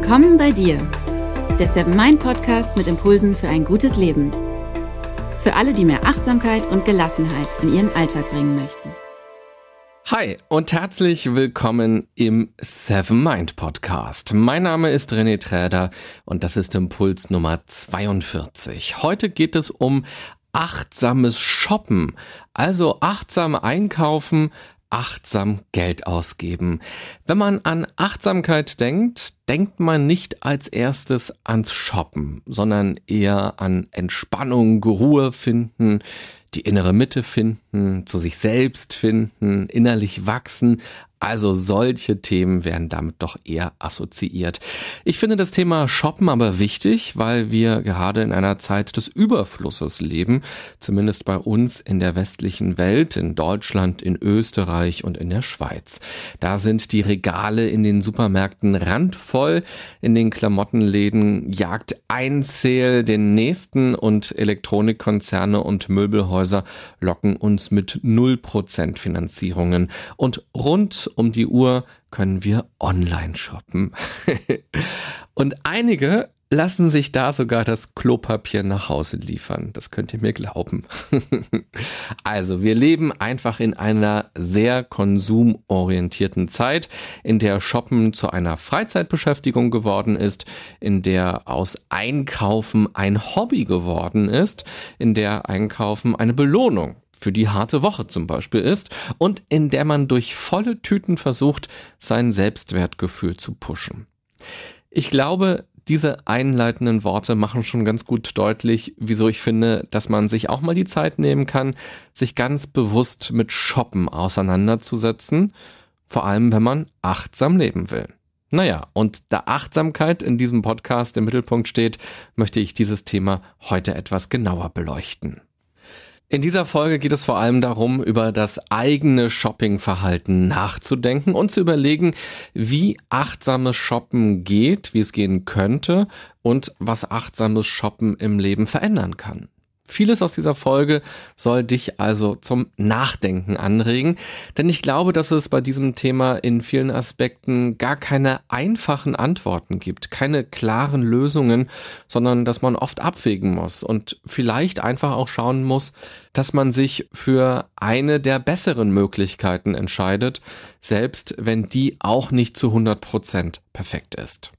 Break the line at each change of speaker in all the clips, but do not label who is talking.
Willkommen bei dir, der Seven Mind Podcast mit Impulsen für ein gutes Leben. Für alle, die mehr Achtsamkeit und Gelassenheit in ihren Alltag bringen möchten. Hi und herzlich willkommen im Seven Mind Podcast. Mein Name ist René Träder und das ist Impuls Nummer 42. Heute geht es um achtsames Shoppen, also achtsam einkaufen, achtsam Geld ausgeben. Wenn man an Achtsamkeit denkt, denkt man nicht als erstes ans Shoppen, sondern eher an Entspannung, Ruhe finden, die innere Mitte finden, zu sich selbst finden, innerlich wachsen, also solche Themen werden damit doch eher assoziiert. Ich finde das Thema Shoppen aber wichtig, weil wir gerade in einer Zeit des Überflusses leben, zumindest bei uns in der westlichen Welt, in Deutschland, in Österreich und in der Schweiz. Da sind die Regale in den Supermärkten randvoll, in den Klamottenläden jagt ein Zähl den nächsten und Elektronikkonzerne und Möbelhäuser locken uns mit 0% Finanzierungen und rund um die Uhr können wir online shoppen. und einige lassen sich da sogar das Klopapier nach Hause liefern. Das könnt ihr mir glauben. also, wir leben einfach in einer sehr konsumorientierten Zeit, in der Shoppen zu einer Freizeitbeschäftigung geworden ist, in der aus Einkaufen ein Hobby geworden ist, in der Einkaufen eine Belohnung für die harte Woche zum Beispiel ist und in der man durch volle Tüten versucht, sein Selbstwertgefühl zu pushen. Ich glaube, diese einleitenden Worte machen schon ganz gut deutlich, wieso ich finde, dass man sich auch mal die Zeit nehmen kann, sich ganz bewusst mit Shoppen auseinanderzusetzen, vor allem wenn man achtsam leben will. Naja, und da Achtsamkeit in diesem Podcast im Mittelpunkt steht, möchte ich dieses Thema heute etwas genauer beleuchten. In dieser Folge geht es vor allem darum, über das eigene Shoppingverhalten nachzudenken und zu überlegen, wie achtsames Shoppen geht, wie es gehen könnte und was achtsames Shoppen im Leben verändern kann. Vieles aus dieser Folge soll dich also zum Nachdenken anregen, denn ich glaube, dass es bei diesem Thema in vielen Aspekten gar keine einfachen Antworten gibt, keine klaren Lösungen, sondern dass man oft abwägen muss und vielleicht einfach auch schauen muss, dass man sich für eine der besseren Möglichkeiten entscheidet, selbst wenn die auch nicht zu 100% Prozent perfekt ist.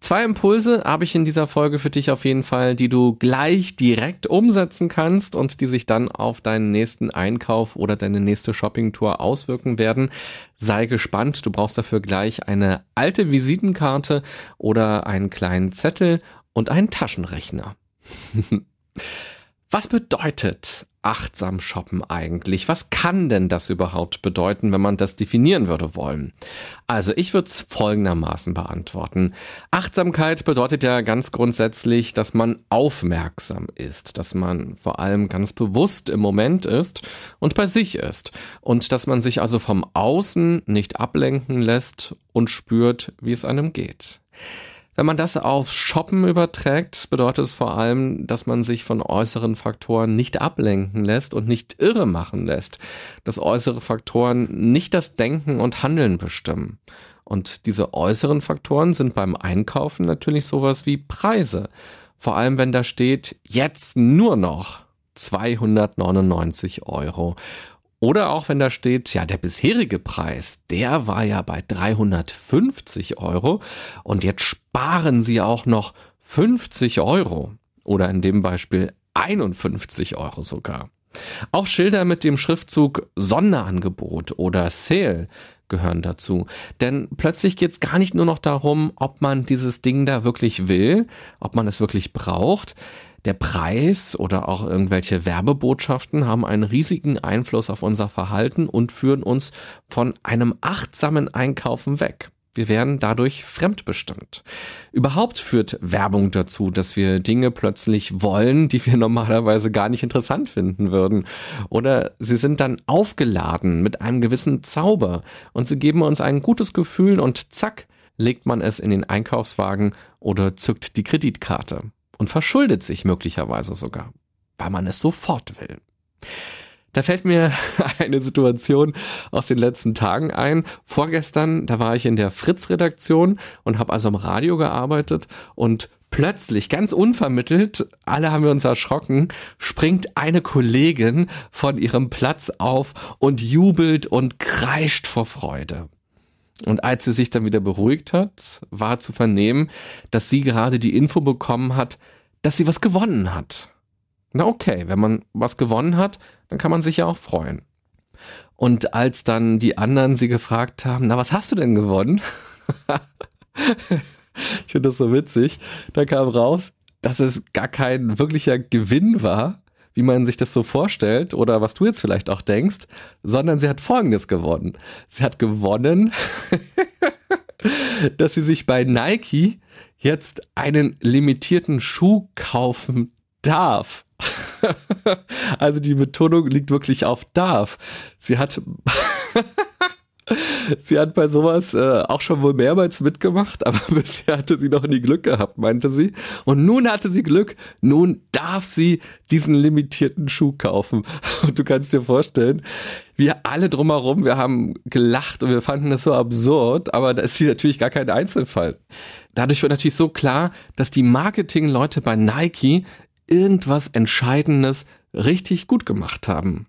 Zwei Impulse habe ich in dieser Folge für dich auf jeden Fall, die du gleich direkt umsetzen kannst und die sich dann auf deinen nächsten Einkauf oder deine nächste Shoppingtour auswirken werden. Sei gespannt, du brauchst dafür gleich eine alte Visitenkarte oder einen kleinen Zettel und einen Taschenrechner. Was bedeutet achtsam shoppen eigentlich? Was kann denn das überhaupt bedeuten, wenn man das definieren würde wollen? Also ich würde es folgendermaßen beantworten. Achtsamkeit bedeutet ja ganz grundsätzlich, dass man aufmerksam ist, dass man vor allem ganz bewusst im Moment ist und bei sich ist und dass man sich also vom Außen nicht ablenken lässt und spürt, wie es einem geht. Wenn man das auf Shoppen überträgt, bedeutet es vor allem, dass man sich von äußeren Faktoren nicht ablenken lässt und nicht irre machen lässt, dass äußere Faktoren nicht das Denken und Handeln bestimmen. Und diese äußeren Faktoren sind beim Einkaufen natürlich sowas wie Preise. Vor allem, wenn da steht, jetzt nur noch 299 Euro. Oder auch wenn da steht, ja, der bisherige Preis, der war ja bei 350 Euro und jetzt sparen Sie auch noch 50 Euro oder in dem Beispiel 51 Euro sogar. Auch Schilder mit dem Schriftzug Sonderangebot oder Sale gehören dazu. Denn plötzlich geht es gar nicht nur noch darum, ob man dieses Ding da wirklich will, ob man es wirklich braucht der Preis oder auch irgendwelche Werbebotschaften haben einen riesigen Einfluss auf unser Verhalten und führen uns von einem achtsamen Einkaufen weg. Wir werden dadurch fremdbestimmt. Überhaupt führt Werbung dazu, dass wir Dinge plötzlich wollen, die wir normalerweise gar nicht interessant finden würden. Oder sie sind dann aufgeladen mit einem gewissen Zauber und sie geben uns ein gutes Gefühl und zack, legt man es in den Einkaufswagen oder zückt die Kreditkarte und verschuldet sich möglicherweise sogar, weil man es sofort will. Da fällt mir eine Situation aus den letzten Tagen ein. Vorgestern, da war ich in der Fritz-Redaktion und habe also am Radio gearbeitet und plötzlich, ganz unvermittelt, alle haben wir uns erschrocken, springt eine Kollegin von ihrem Platz auf und jubelt und kreischt vor Freude. Und als sie sich dann wieder beruhigt hat, war zu vernehmen, dass sie gerade die Info bekommen hat, dass sie was gewonnen hat. Na okay, wenn man was gewonnen hat, dann kann man sich ja auch freuen. Und als dann die anderen sie gefragt haben, na was hast du denn gewonnen? ich finde das so witzig. Da kam raus, dass es gar kein wirklicher Gewinn war, wie man sich das so vorstellt oder was du jetzt vielleicht auch denkst, sondern sie hat Folgendes gewonnen. Sie hat gewonnen, dass sie sich bei Nike jetzt einen limitierten Schuh kaufen darf. also die Betonung liegt wirklich auf darf. Sie hat Sie hat bei sowas äh, auch schon wohl mehrmals mitgemacht, aber bisher hatte sie noch nie Glück gehabt, meinte sie. Und nun hatte sie Glück. Nun darf sie diesen limitierten Schuh kaufen. Und du kannst dir vorstellen, wir alle drumherum, wir haben gelacht und wir fanden das so absurd, aber da ist sie natürlich gar kein Einzelfall. Dadurch wird natürlich so klar, dass die Marketingleute bei Nike irgendwas Entscheidendes richtig gut gemacht haben.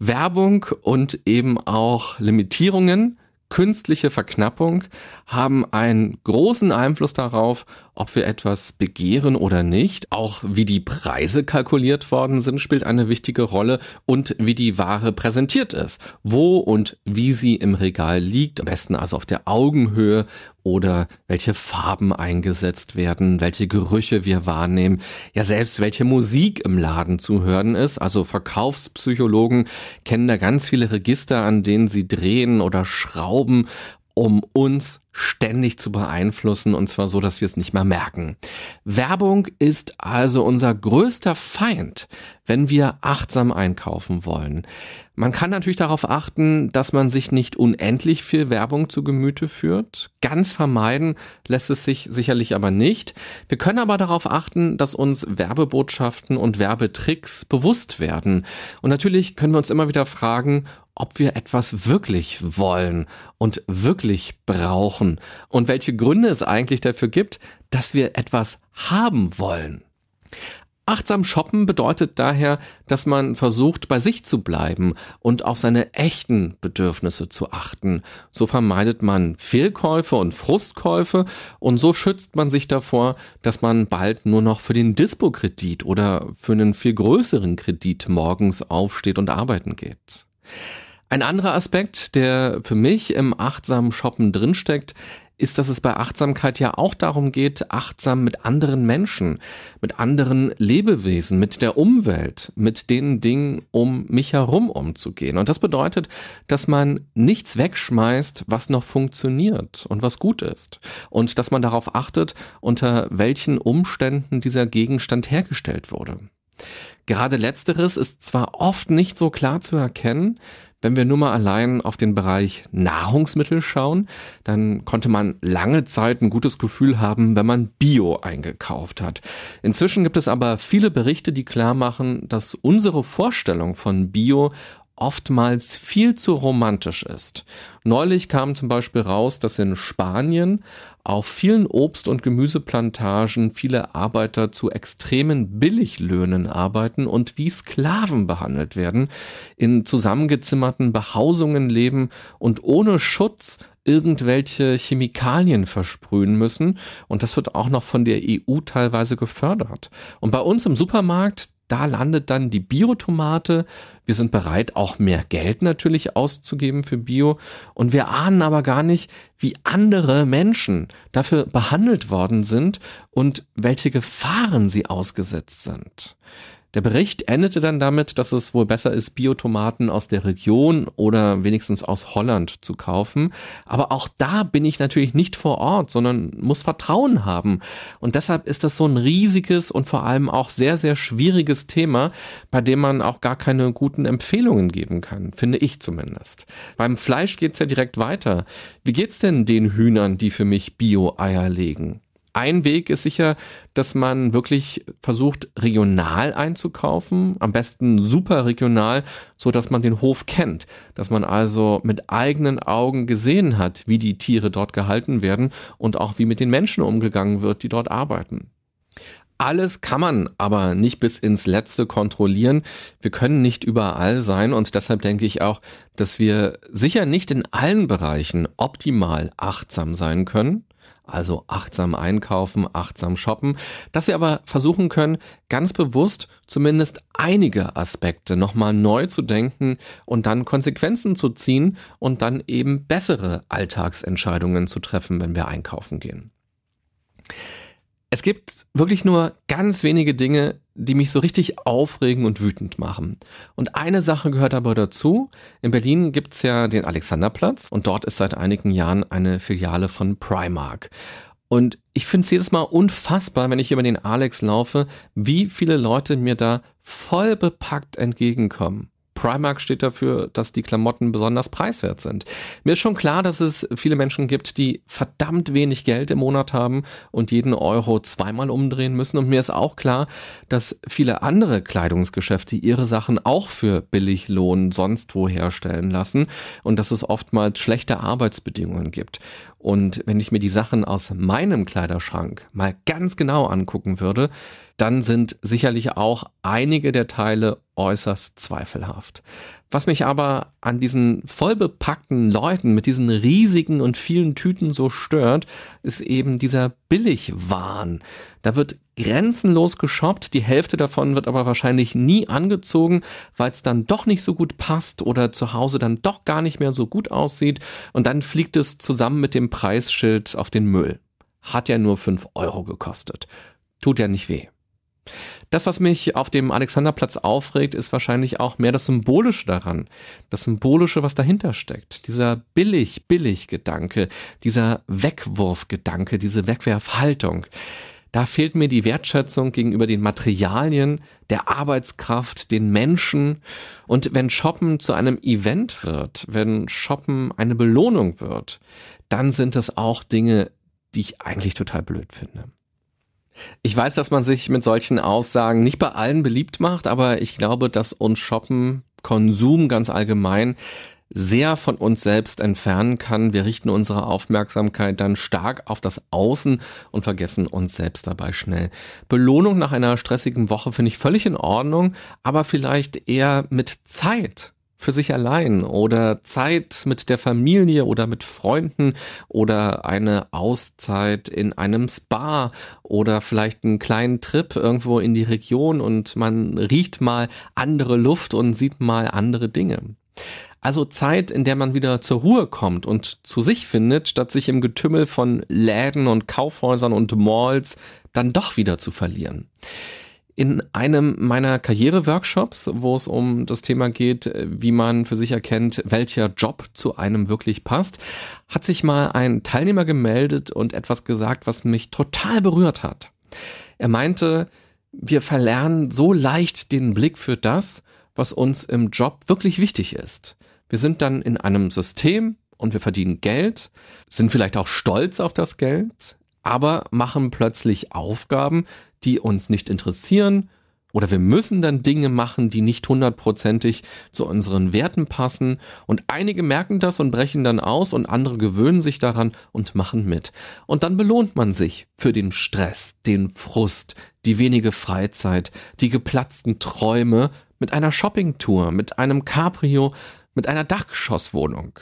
Werbung und eben auch Limitierungen, künstliche Verknappung haben einen großen Einfluss darauf, ob wir etwas begehren oder nicht. Auch wie die Preise kalkuliert worden sind, spielt eine wichtige Rolle und wie die Ware präsentiert ist. Wo und wie sie im Regal liegt. Am besten also auf der Augenhöhe oder welche Farben eingesetzt werden, welche Gerüche wir wahrnehmen, ja selbst welche Musik im Laden zu hören ist. Also Verkaufspsychologen kennen da ganz viele Register, an denen sie drehen oder schrauben, um uns ständig zu beeinflussen und zwar so, dass wir es nicht mehr merken. Werbung ist also unser größter Feind, wenn wir achtsam einkaufen wollen. Man kann natürlich darauf achten, dass man sich nicht unendlich viel Werbung zu Gemüte führt. Ganz vermeiden lässt es sich sicherlich aber nicht. Wir können aber darauf achten, dass uns Werbebotschaften und Werbetricks bewusst werden. Und natürlich können wir uns immer wieder fragen, ob wir etwas wirklich wollen und wirklich brauchen und welche Gründe es eigentlich dafür gibt, dass wir etwas haben wollen. Achtsam shoppen bedeutet daher, dass man versucht, bei sich zu bleiben und auf seine echten Bedürfnisse zu achten. So vermeidet man Fehlkäufe und Frustkäufe und so schützt man sich davor, dass man bald nur noch für den Dispo-Kredit oder für einen viel größeren Kredit morgens aufsteht und arbeiten geht. Ein anderer Aspekt, der für mich im achtsamen Shoppen drinsteckt, ist, dass es bei Achtsamkeit ja auch darum geht, achtsam mit anderen Menschen, mit anderen Lebewesen, mit der Umwelt, mit den Dingen um mich herum umzugehen. Und das bedeutet, dass man nichts wegschmeißt, was noch funktioniert und was gut ist. Und dass man darauf achtet, unter welchen Umständen dieser Gegenstand hergestellt wurde. Gerade letzteres ist zwar oft nicht so klar zu erkennen, wenn wir nur mal allein auf den Bereich Nahrungsmittel schauen, dann konnte man lange Zeit ein gutes Gefühl haben, wenn man Bio eingekauft hat. Inzwischen gibt es aber viele Berichte, die klar machen, dass unsere Vorstellung von Bio oftmals viel zu romantisch ist. Neulich kam zum Beispiel raus, dass in Spanien auf vielen Obst- und Gemüseplantagen viele Arbeiter zu extremen Billiglöhnen arbeiten und wie Sklaven behandelt werden, in zusammengezimmerten Behausungen leben und ohne Schutz irgendwelche Chemikalien versprühen müssen. Und das wird auch noch von der EU teilweise gefördert. Und bei uns im Supermarkt, da landet dann die Biotomate. Wir sind bereit, auch mehr Geld natürlich auszugeben für Bio. Und wir ahnen aber gar nicht, wie andere Menschen dafür behandelt worden sind und welche Gefahren sie ausgesetzt sind. Der Bericht endete dann damit, dass es wohl besser ist, Biotomaten aus der Region oder wenigstens aus Holland zu kaufen. Aber auch da bin ich natürlich nicht vor Ort, sondern muss Vertrauen haben. Und deshalb ist das so ein riesiges und vor allem auch sehr, sehr schwieriges Thema, bei dem man auch gar keine guten Empfehlungen geben kann, finde ich zumindest. Beim Fleisch geht's ja direkt weiter. Wie geht's denn den Hühnern, die für mich Bio-Eier legen? Ein Weg ist sicher, dass man wirklich versucht, regional einzukaufen, am besten super regional, so dass man den Hof kennt, dass man also mit eigenen Augen gesehen hat, wie die Tiere dort gehalten werden und auch wie mit den Menschen umgegangen wird, die dort arbeiten. Alles kann man aber nicht bis ins Letzte kontrollieren. Wir können nicht überall sein und deshalb denke ich auch, dass wir sicher nicht in allen Bereichen optimal achtsam sein können. Also achtsam einkaufen, achtsam shoppen. Dass wir aber versuchen können, ganz bewusst zumindest einige Aspekte nochmal neu zu denken und dann Konsequenzen zu ziehen und dann eben bessere Alltagsentscheidungen zu treffen, wenn wir einkaufen gehen. Es gibt wirklich nur ganz wenige Dinge, die mich so richtig aufregen und wütend machen. Und eine Sache gehört aber dazu. In Berlin gibt's ja den Alexanderplatz und dort ist seit einigen Jahren eine Filiale von Primark. Und ich finde es jedes Mal unfassbar, wenn ich über den Alex laufe, wie viele Leute mir da voll bepackt entgegenkommen. Primark steht dafür, dass die Klamotten besonders preiswert sind. Mir ist schon klar, dass es viele Menschen gibt, die verdammt wenig Geld im Monat haben und jeden Euro zweimal umdrehen müssen. Und mir ist auch klar, dass viele andere Kleidungsgeschäfte ihre Sachen auch für Billiglohn sonst wo herstellen lassen und dass es oftmals schlechte Arbeitsbedingungen gibt. Und wenn ich mir die Sachen aus meinem Kleiderschrank mal ganz genau angucken würde, dann sind sicherlich auch einige der Teile äußerst zweifelhaft. Was mich aber an diesen vollbepackten Leuten mit diesen riesigen und vielen Tüten so stört, ist eben dieser Billigwahn. Da wird grenzenlos geshoppt, die Hälfte davon wird aber wahrscheinlich nie angezogen, weil es dann doch nicht so gut passt oder zu Hause dann doch gar nicht mehr so gut aussieht und dann fliegt es zusammen mit dem Preisschild auf den Müll. Hat ja nur fünf Euro gekostet. Tut ja nicht weh. Das, was mich auf dem Alexanderplatz aufregt, ist wahrscheinlich auch mehr das Symbolische daran. Das Symbolische, was dahinter steckt. Dieser billig, billig Gedanke, dieser Wegwurf-Gedanke, diese Wegwerfhaltung. Da fehlt mir die Wertschätzung gegenüber den Materialien, der Arbeitskraft, den Menschen. Und wenn Shoppen zu einem Event wird, wenn Shoppen eine Belohnung wird, dann sind das auch Dinge, die ich eigentlich total blöd finde. Ich weiß, dass man sich mit solchen Aussagen nicht bei allen beliebt macht, aber ich glaube, dass uns Shoppen, Konsum ganz allgemein sehr von uns selbst entfernen kann. Wir richten unsere Aufmerksamkeit dann stark auf das Außen und vergessen uns selbst dabei schnell. Belohnung nach einer stressigen Woche finde ich völlig in Ordnung, aber vielleicht eher mit Zeit für sich allein oder Zeit mit der Familie oder mit Freunden oder eine Auszeit in einem Spa oder vielleicht einen kleinen Trip irgendwo in die Region und man riecht mal andere Luft und sieht mal andere Dinge. Also Zeit, in der man wieder zur Ruhe kommt und zu sich findet, statt sich im Getümmel von Läden und Kaufhäusern und Malls dann doch wieder zu verlieren in einem meiner Karriere-Workshops, wo es um das Thema geht, wie man für sich erkennt, welcher Job zu einem wirklich passt, hat sich mal ein Teilnehmer gemeldet und etwas gesagt, was mich total berührt hat. Er meinte, wir verlernen so leicht den Blick für das, was uns im Job wirklich wichtig ist. Wir sind dann in einem System und wir verdienen Geld, sind vielleicht auch stolz auf das Geld, aber machen plötzlich Aufgaben, die uns nicht interessieren. Oder wir müssen dann Dinge machen, die nicht hundertprozentig zu unseren Werten passen. Und einige merken das und brechen dann aus und andere gewöhnen sich daran und machen mit. Und dann belohnt man sich für den Stress, den Frust, die wenige Freizeit, die geplatzten Träume mit einer Shoppingtour, mit einem Cabrio, mit einer Dachgeschosswohnung.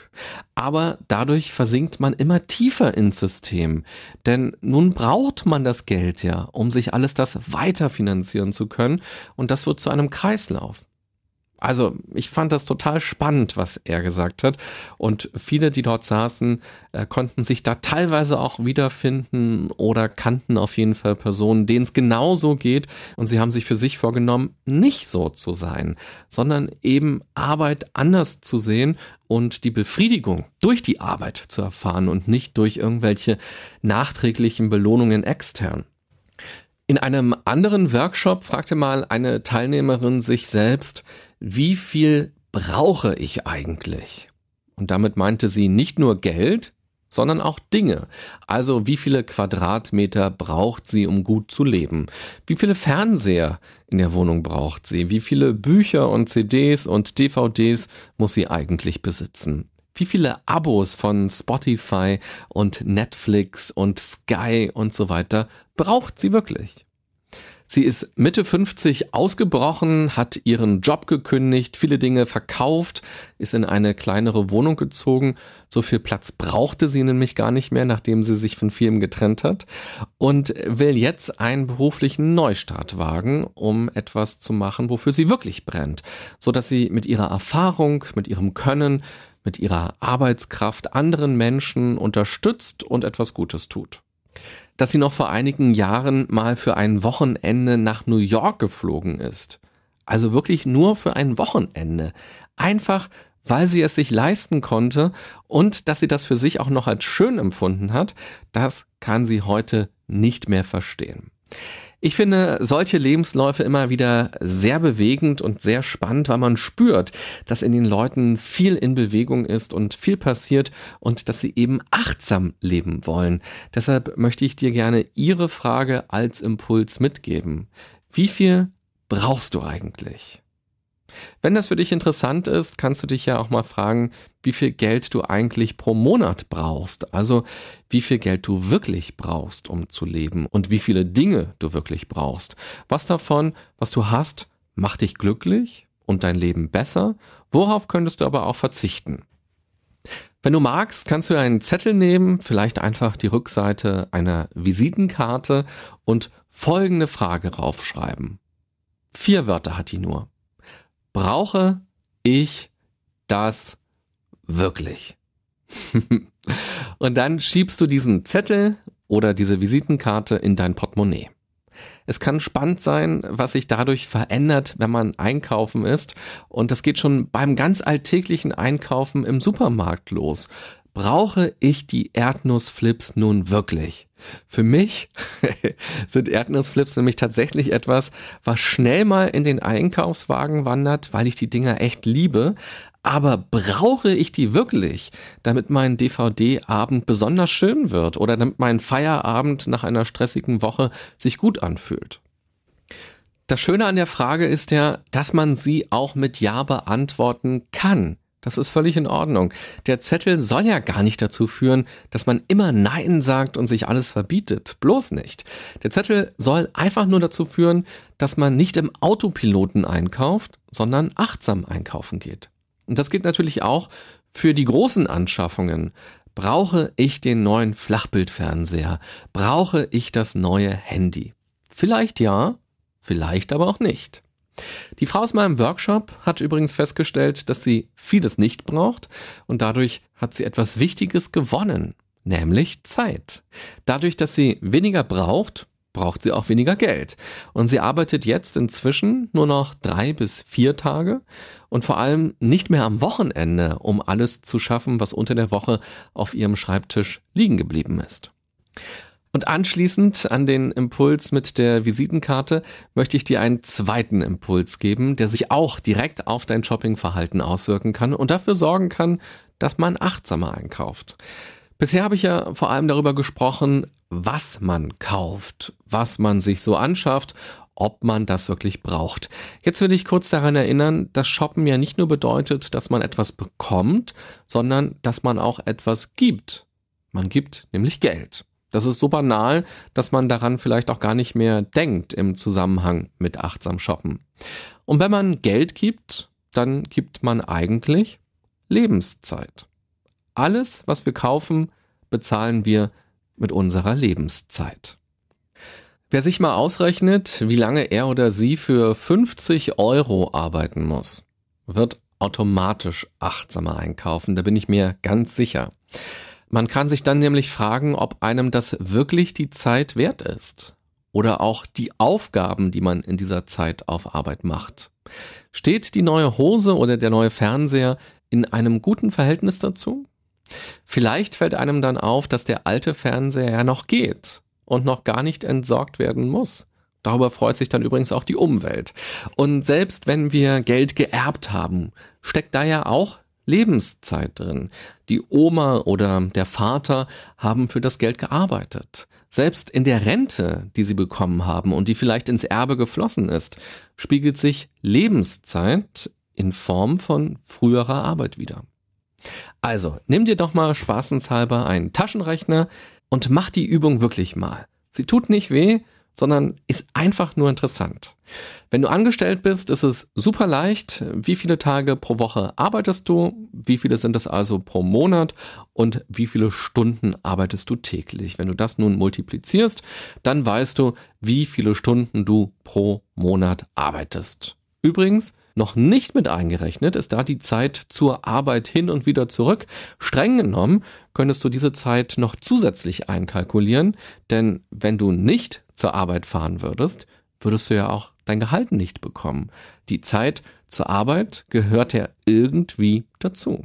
Aber dadurch versinkt man immer tiefer ins System. Denn nun braucht man das Geld ja, um sich alles das weiterfinanzieren zu können. Und das wird zu einem Kreislauf. Also ich fand das total spannend, was er gesagt hat. Und viele, die dort saßen, äh, konnten sich da teilweise auch wiederfinden oder kannten auf jeden Fall Personen, denen es genauso geht. Und sie haben sich für sich vorgenommen, nicht so zu sein, sondern eben Arbeit anders zu sehen und die Befriedigung durch die Arbeit zu erfahren und nicht durch irgendwelche nachträglichen Belohnungen extern. In einem anderen Workshop fragte mal eine Teilnehmerin sich selbst, wie viel brauche ich eigentlich? Und damit meinte sie nicht nur Geld, sondern auch Dinge. Also wie viele Quadratmeter braucht sie, um gut zu leben? Wie viele Fernseher in der Wohnung braucht sie? Wie viele Bücher und CDs und DVDs muss sie eigentlich besitzen? Wie viele Abos von Spotify und Netflix und Sky und so weiter braucht sie wirklich? Sie ist Mitte 50 ausgebrochen, hat ihren Job gekündigt, viele Dinge verkauft, ist in eine kleinere Wohnung gezogen. So viel Platz brauchte sie nämlich gar nicht mehr, nachdem sie sich von vielem getrennt hat und will jetzt einen beruflichen Neustart wagen, um etwas zu machen, wofür sie wirklich brennt, so dass sie mit ihrer Erfahrung, mit ihrem Können, mit ihrer Arbeitskraft anderen Menschen unterstützt und etwas Gutes tut dass sie noch vor einigen Jahren mal für ein Wochenende nach New York geflogen ist. Also wirklich nur für ein Wochenende. Einfach, weil sie es sich leisten konnte und dass sie das für sich auch noch als schön empfunden hat, das kann sie heute nicht mehr verstehen. Ich finde solche Lebensläufe immer wieder sehr bewegend und sehr spannend, weil man spürt, dass in den Leuten viel in Bewegung ist und viel passiert und dass sie eben achtsam leben wollen. Deshalb möchte ich dir gerne Ihre Frage als Impuls mitgeben. Wie viel brauchst du eigentlich? Wenn das für dich interessant ist, kannst du dich ja auch mal fragen, wie viel Geld du eigentlich pro Monat brauchst. Also wie viel Geld du wirklich brauchst, um zu leben und wie viele Dinge du wirklich brauchst. Was davon, was du hast, macht dich glücklich und dein Leben besser? Worauf könntest du aber auch verzichten? Wenn du magst, kannst du einen Zettel nehmen, vielleicht einfach die Rückseite einer Visitenkarte und folgende Frage raufschreiben. Vier Wörter hat die nur brauche ich das wirklich? und dann schiebst du diesen Zettel oder diese Visitenkarte in dein Portemonnaie. Es kann spannend sein, was sich dadurch verändert, wenn man einkaufen ist. Und das geht schon beim ganz alltäglichen Einkaufen im Supermarkt los brauche ich die Erdnussflips nun wirklich? Für mich sind Erdnussflips nämlich tatsächlich etwas, was schnell mal in den Einkaufswagen wandert, weil ich die Dinger echt liebe. Aber brauche ich die wirklich, damit mein DVD-Abend besonders schön wird oder damit mein Feierabend nach einer stressigen Woche sich gut anfühlt? Das Schöne an der Frage ist ja, dass man sie auch mit Ja beantworten kann. Das ist völlig in Ordnung. Der Zettel soll ja gar nicht dazu führen, dass man immer Nein sagt und sich alles verbietet. Bloß nicht. Der Zettel soll einfach nur dazu führen, dass man nicht im Autopiloten einkauft, sondern achtsam einkaufen geht. Und das gilt natürlich auch für die großen Anschaffungen. Brauche ich den neuen Flachbildfernseher? Brauche ich das neue Handy? Vielleicht ja, vielleicht aber auch nicht. Die Frau aus meinem Workshop hat übrigens festgestellt, dass sie vieles nicht braucht und dadurch hat sie etwas Wichtiges gewonnen, nämlich Zeit. Dadurch, dass sie weniger braucht, braucht sie auch weniger Geld. Und sie arbeitet jetzt inzwischen nur noch drei bis vier Tage und vor allem nicht mehr am Wochenende, um alles zu schaffen, was unter der Woche auf ihrem Schreibtisch liegen geblieben ist. Und anschließend an den Impuls mit der Visitenkarte möchte ich dir einen zweiten Impuls geben, der sich auch direkt auf dein Shoppingverhalten auswirken kann und dafür sorgen kann, dass man achtsamer einkauft. Bisher habe ich ja vor allem darüber gesprochen, was man kauft, was man sich so anschafft, ob man das wirklich braucht. Jetzt will ich kurz daran erinnern, dass Shoppen ja nicht nur bedeutet, dass man etwas bekommt, sondern dass man auch etwas gibt. Man gibt nämlich Geld. Das ist so banal, dass man daran vielleicht auch gar nicht mehr denkt im Zusammenhang mit achtsam shoppen. Und wenn man Geld gibt, dann gibt man eigentlich Lebenszeit. Alles, was wir kaufen, bezahlen wir mit unserer Lebenszeit. Wer sich mal ausrechnet, wie lange er oder sie für 50 Euro arbeiten muss, wird automatisch achtsamer einkaufen, da bin ich mir ganz sicher. Man kann sich dann nämlich fragen, ob einem das wirklich die Zeit wert ist oder auch die Aufgaben, die man in dieser Zeit auf Arbeit macht. Steht die neue Hose oder der neue Fernseher in einem guten Verhältnis dazu? Vielleicht fällt einem dann auf, dass der alte Fernseher ja noch geht und noch gar nicht entsorgt werden muss. Darüber freut sich dann übrigens auch die Umwelt. Und selbst wenn wir Geld geerbt haben, steckt da ja auch Lebenszeit drin. Die Oma oder der Vater haben für das Geld gearbeitet. Selbst in der Rente, die sie bekommen haben und die vielleicht ins Erbe geflossen ist, spiegelt sich Lebenszeit in Form von früherer Arbeit wieder. Also, nimm dir doch mal spaßenshalber einen Taschenrechner und mach die Übung wirklich mal. Sie tut nicht weh, sondern ist einfach nur interessant. Wenn du angestellt bist, ist es super leicht. Wie viele Tage pro Woche arbeitest du? Wie viele sind das also pro Monat? Und wie viele Stunden arbeitest du täglich? Wenn du das nun multiplizierst, dann weißt du, wie viele Stunden du pro Monat arbeitest. Übrigens, noch nicht mit eingerechnet ist da die Zeit zur Arbeit hin und wieder zurück. Streng genommen könntest du diese Zeit noch zusätzlich einkalkulieren, denn wenn du nicht zur Arbeit fahren würdest, würdest du ja auch dein Gehalt nicht bekommen. Die Zeit zur Arbeit gehört ja irgendwie dazu.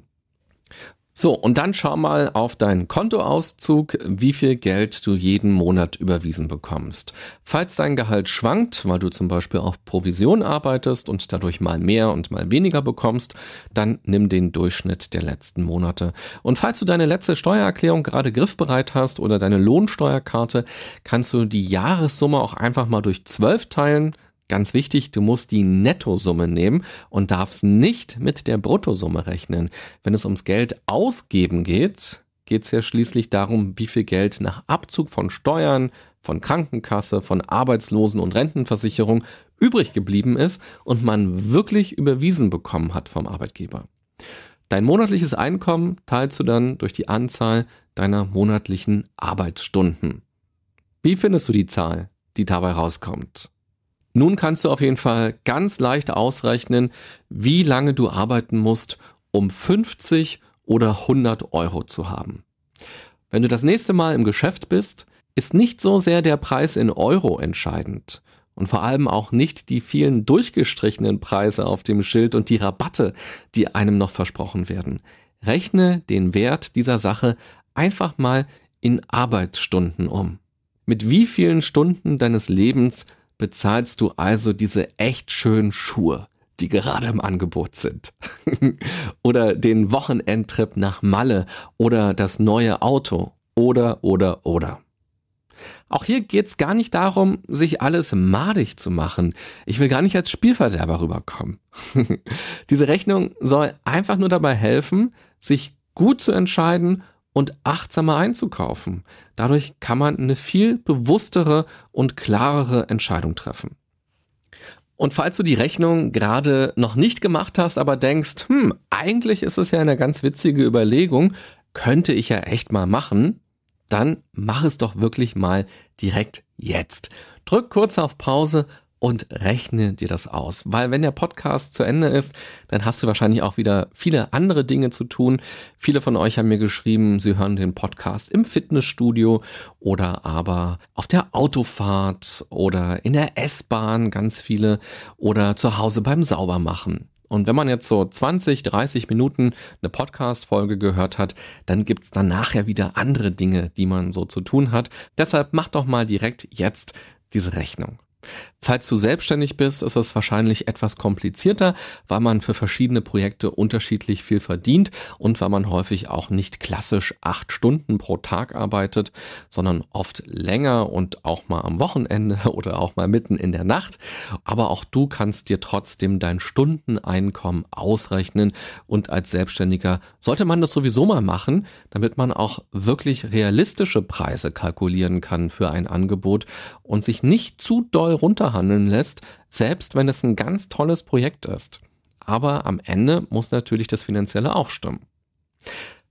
So, und dann schau mal auf deinen Kontoauszug, wie viel Geld du jeden Monat überwiesen bekommst. Falls dein Gehalt schwankt, weil du zum Beispiel auf Provision arbeitest und dadurch mal mehr und mal weniger bekommst, dann nimm den Durchschnitt der letzten Monate. Und falls du deine letzte Steuererklärung gerade griffbereit hast oder deine Lohnsteuerkarte, kannst du die Jahressumme auch einfach mal durch 12 teilen, Ganz wichtig, du musst die Nettosumme nehmen und darfst nicht mit der Bruttosumme rechnen. Wenn es ums Geld ausgeben geht, geht es ja schließlich darum, wie viel Geld nach Abzug von Steuern, von Krankenkasse, von Arbeitslosen und Rentenversicherung übrig geblieben ist und man wirklich überwiesen bekommen hat vom Arbeitgeber. Dein monatliches Einkommen teilst du dann durch die Anzahl deiner monatlichen Arbeitsstunden. Wie findest du die Zahl, die dabei rauskommt? Nun kannst du auf jeden Fall ganz leicht ausrechnen, wie lange du arbeiten musst, um 50 oder 100 Euro zu haben. Wenn du das nächste Mal im Geschäft bist, ist nicht so sehr der Preis in Euro entscheidend und vor allem auch nicht die vielen durchgestrichenen Preise auf dem Schild und die Rabatte, die einem noch versprochen werden. Rechne den Wert dieser Sache einfach mal in Arbeitsstunden um. Mit wie vielen Stunden deines Lebens bezahlst du also diese echt schönen Schuhe, die gerade im Angebot sind. oder den Wochenendtrip nach Malle oder das neue Auto oder oder oder. Auch hier geht's gar nicht darum, sich alles madig zu machen. Ich will gar nicht als Spielverderber rüberkommen. Diese Rechnung soll einfach nur dabei helfen, sich gut zu entscheiden und achtsamer einzukaufen. Dadurch kann man eine viel bewusstere und klarere Entscheidung treffen. Und falls du die Rechnung gerade noch nicht gemacht hast, aber denkst, hm, eigentlich ist es ja eine ganz witzige Überlegung, könnte ich ja echt mal machen, dann mach es doch wirklich mal direkt jetzt. Drück kurz auf Pause, und rechne dir das aus. Weil wenn der Podcast zu Ende ist, dann hast du wahrscheinlich auch wieder viele andere Dinge zu tun. Viele von euch haben mir geschrieben, sie hören den Podcast im Fitnessstudio oder aber auf der Autofahrt oder in der S-Bahn ganz viele oder zu Hause beim Saubermachen. Und wenn man jetzt so 20, 30 Minuten eine Podcast-Folge gehört hat, dann gibt es dann nachher ja wieder andere Dinge, die man so zu tun hat. Deshalb mach doch mal direkt jetzt diese Rechnung. Falls du selbstständig bist, ist es wahrscheinlich etwas komplizierter, weil man für verschiedene Projekte unterschiedlich viel verdient und weil man häufig auch nicht klassisch acht Stunden pro Tag arbeitet, sondern oft länger und auch mal am Wochenende oder auch mal mitten in der Nacht. Aber auch du kannst dir trotzdem dein Stundeneinkommen ausrechnen und als Selbstständiger sollte man das sowieso mal machen, damit man auch wirklich realistische Preise kalkulieren kann für ein Angebot und sich nicht zu doll runter handeln lässt, selbst wenn es ein ganz tolles Projekt ist. Aber am Ende muss natürlich das Finanzielle auch stimmen.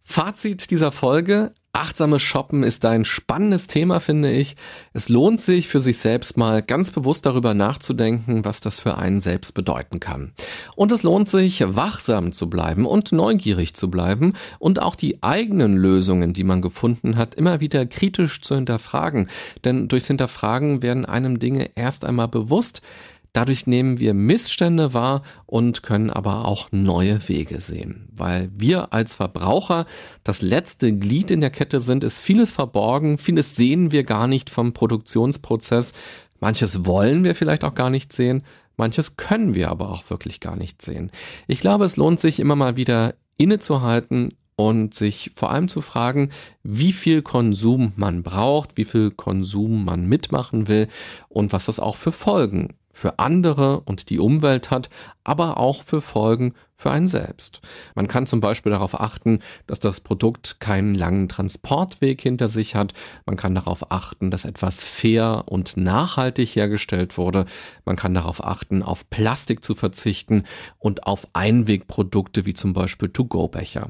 Fazit dieser Folge, Achtsames Shoppen ist ein spannendes Thema, finde ich. Es lohnt sich für sich selbst mal ganz bewusst darüber nachzudenken, was das für einen selbst bedeuten kann. Und es lohnt sich, wachsam zu bleiben und neugierig zu bleiben und auch die eigenen Lösungen, die man gefunden hat, immer wieder kritisch zu hinterfragen. Denn durchs Hinterfragen werden einem Dinge erst einmal bewusst, Dadurch nehmen wir Missstände wahr und können aber auch neue Wege sehen. Weil wir als Verbraucher das letzte Glied in der Kette sind, ist vieles verborgen, vieles sehen wir gar nicht vom Produktionsprozess. Manches wollen wir vielleicht auch gar nicht sehen, manches können wir aber auch wirklich gar nicht sehen. Ich glaube, es lohnt sich immer mal wieder innezuhalten und sich vor allem zu fragen, wie viel Konsum man braucht, wie viel Konsum man mitmachen will und was das auch für Folgen für andere und die Umwelt hat, aber auch für Folgen für einen selbst. Man kann zum Beispiel darauf achten, dass das Produkt keinen langen Transportweg hinter sich hat. Man kann darauf achten, dass etwas fair und nachhaltig hergestellt wurde. Man kann darauf achten, auf Plastik zu verzichten und auf Einwegprodukte wie zum Beispiel To-Go-Becher.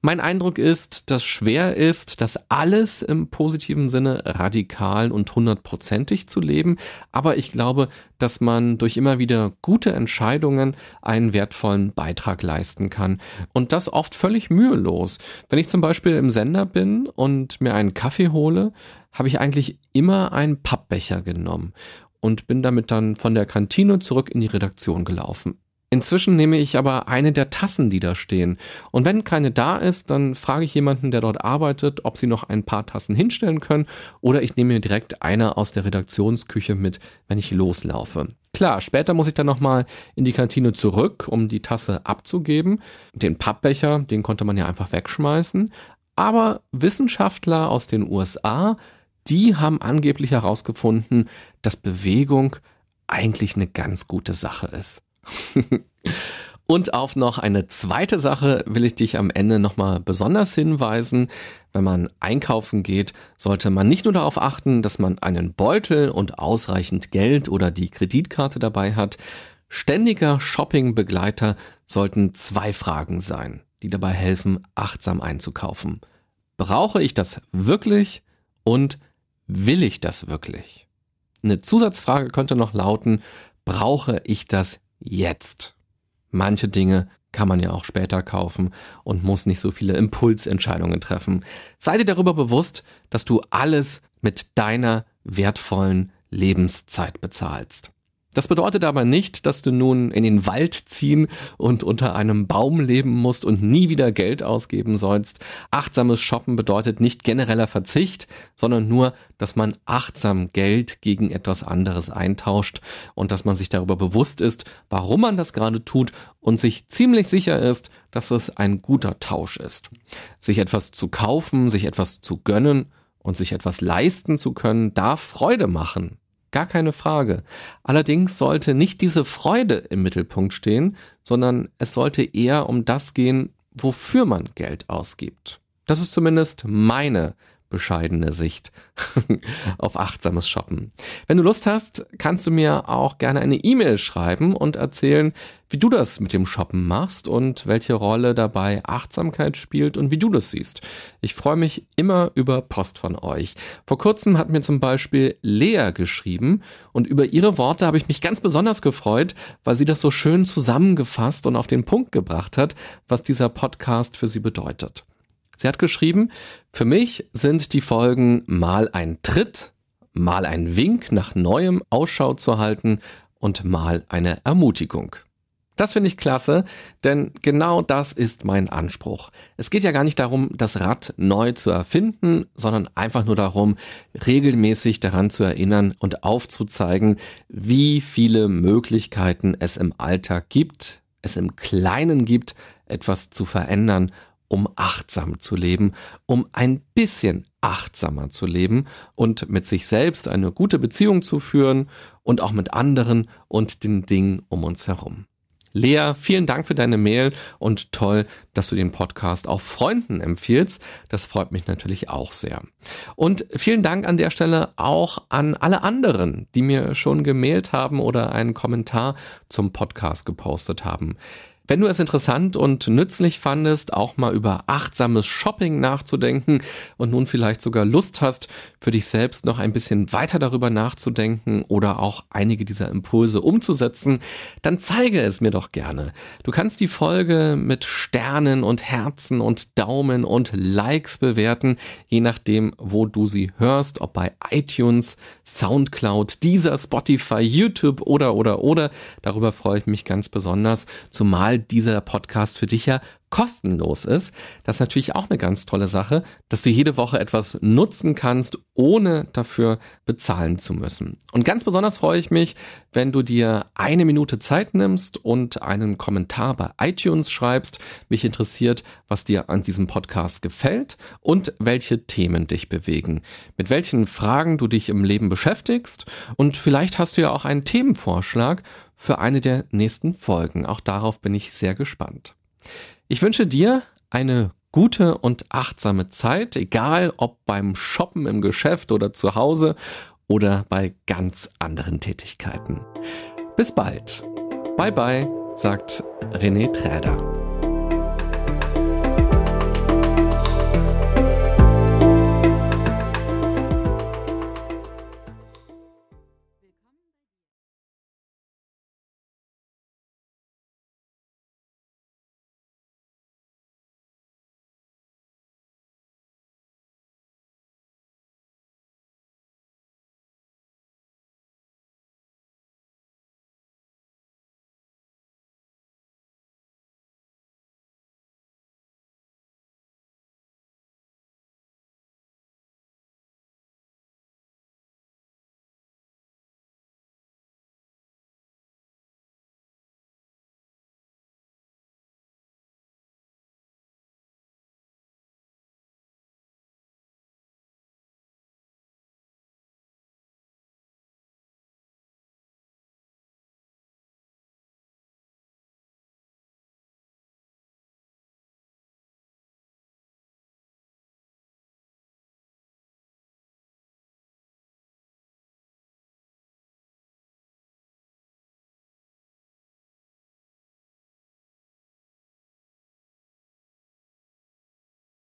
Mein Eindruck ist, dass schwer ist, das alles im positiven Sinne radikal und hundertprozentig zu leben. Aber ich glaube, dass man durch immer wieder gute Entscheidungen einen wertvollen Beitrag Beitrag leisten kann. Und das oft völlig mühelos. Wenn ich zum Beispiel im Sender bin und mir einen Kaffee hole, habe ich eigentlich immer einen Pappbecher genommen und bin damit dann von der Kantine zurück in die Redaktion gelaufen. Inzwischen nehme ich aber eine der Tassen, die da stehen. Und wenn keine da ist, dann frage ich jemanden, der dort arbeitet, ob sie noch ein paar Tassen hinstellen können. Oder ich nehme mir direkt eine aus der Redaktionsküche mit, wenn ich loslaufe. Klar, später muss ich dann nochmal in die Kantine zurück, um die Tasse abzugeben. Den Pappbecher, den konnte man ja einfach wegschmeißen. Aber Wissenschaftler aus den USA, die haben angeblich herausgefunden, dass Bewegung eigentlich eine ganz gute Sache ist. Und auf noch eine zweite Sache will ich dich am Ende nochmal besonders hinweisen. Wenn man einkaufen geht, sollte man nicht nur darauf achten, dass man einen Beutel und ausreichend Geld oder die Kreditkarte dabei hat. Ständiger Shoppingbegleiter sollten zwei Fragen sein, die dabei helfen, achtsam einzukaufen. Brauche ich das wirklich und will ich das wirklich? Eine Zusatzfrage könnte noch lauten, brauche ich das jetzt. Manche Dinge kann man ja auch später kaufen und muss nicht so viele Impulsentscheidungen treffen. Sei dir darüber bewusst, dass du alles mit deiner wertvollen Lebenszeit bezahlst. Das bedeutet aber nicht, dass du nun in den Wald ziehen und unter einem Baum leben musst und nie wieder Geld ausgeben sollst. Achtsames Shoppen bedeutet nicht genereller Verzicht, sondern nur, dass man achtsam Geld gegen etwas anderes eintauscht und dass man sich darüber bewusst ist, warum man das gerade tut und sich ziemlich sicher ist, dass es ein guter Tausch ist. Sich etwas zu kaufen, sich etwas zu gönnen und sich etwas leisten zu können, darf Freude machen. Gar keine Frage. Allerdings sollte nicht diese Freude im Mittelpunkt stehen, sondern es sollte eher um das gehen, wofür man Geld ausgibt. Das ist zumindest meine bescheidene Sicht auf achtsames Shoppen. Wenn du Lust hast, kannst du mir auch gerne eine E-Mail schreiben und erzählen, wie du das mit dem Shoppen machst und welche Rolle dabei Achtsamkeit spielt und wie du das siehst. Ich freue mich immer über Post von euch. Vor kurzem hat mir zum Beispiel Lea geschrieben und über ihre Worte habe ich mich ganz besonders gefreut, weil sie das so schön zusammengefasst und auf den Punkt gebracht hat, was dieser Podcast für sie bedeutet. Sie hat geschrieben, für mich sind die Folgen mal ein Tritt, mal ein Wink nach neuem Ausschau zu halten und mal eine Ermutigung. Das finde ich klasse, denn genau das ist mein Anspruch. Es geht ja gar nicht darum, das Rad neu zu erfinden, sondern einfach nur darum, regelmäßig daran zu erinnern und aufzuzeigen, wie viele Möglichkeiten es im Alltag gibt, es im Kleinen gibt, etwas zu verändern um achtsam zu leben, um ein bisschen achtsamer zu leben und mit sich selbst eine gute Beziehung zu führen und auch mit anderen und den Dingen um uns herum. Lea, vielen Dank für deine Mail und toll, dass du den Podcast auch Freunden empfiehlst. Das freut mich natürlich auch sehr. Und vielen Dank an der Stelle auch an alle anderen, die mir schon gemailt haben oder einen Kommentar zum Podcast gepostet haben. Wenn du es interessant und nützlich fandest, auch mal über achtsames Shopping nachzudenken und nun vielleicht sogar Lust hast, für dich selbst noch ein bisschen weiter darüber nachzudenken oder auch einige dieser Impulse umzusetzen, dann zeige es mir doch gerne. Du kannst die Folge mit Sternen und Herzen und Daumen und Likes bewerten, je nachdem, wo du sie hörst, ob bei iTunes, Soundcloud, dieser Spotify, YouTube oder oder oder. Darüber freue ich mich ganz besonders, zumal weil dieser Podcast für dich ja kostenlos ist. Das ist natürlich auch eine ganz tolle Sache, dass du jede Woche etwas nutzen kannst, ohne dafür bezahlen zu müssen. Und ganz besonders freue ich mich, wenn du dir eine Minute Zeit nimmst und einen Kommentar bei iTunes schreibst. Mich interessiert, was dir an diesem Podcast gefällt und welche Themen dich bewegen, mit welchen Fragen du dich im Leben beschäftigst und vielleicht hast du ja auch einen Themenvorschlag, für eine der nächsten Folgen. Auch darauf bin ich sehr gespannt. Ich wünsche dir eine gute und achtsame Zeit, egal ob beim Shoppen im Geschäft oder zu Hause oder bei ganz anderen Tätigkeiten. Bis bald. Bye bye, sagt René Träder.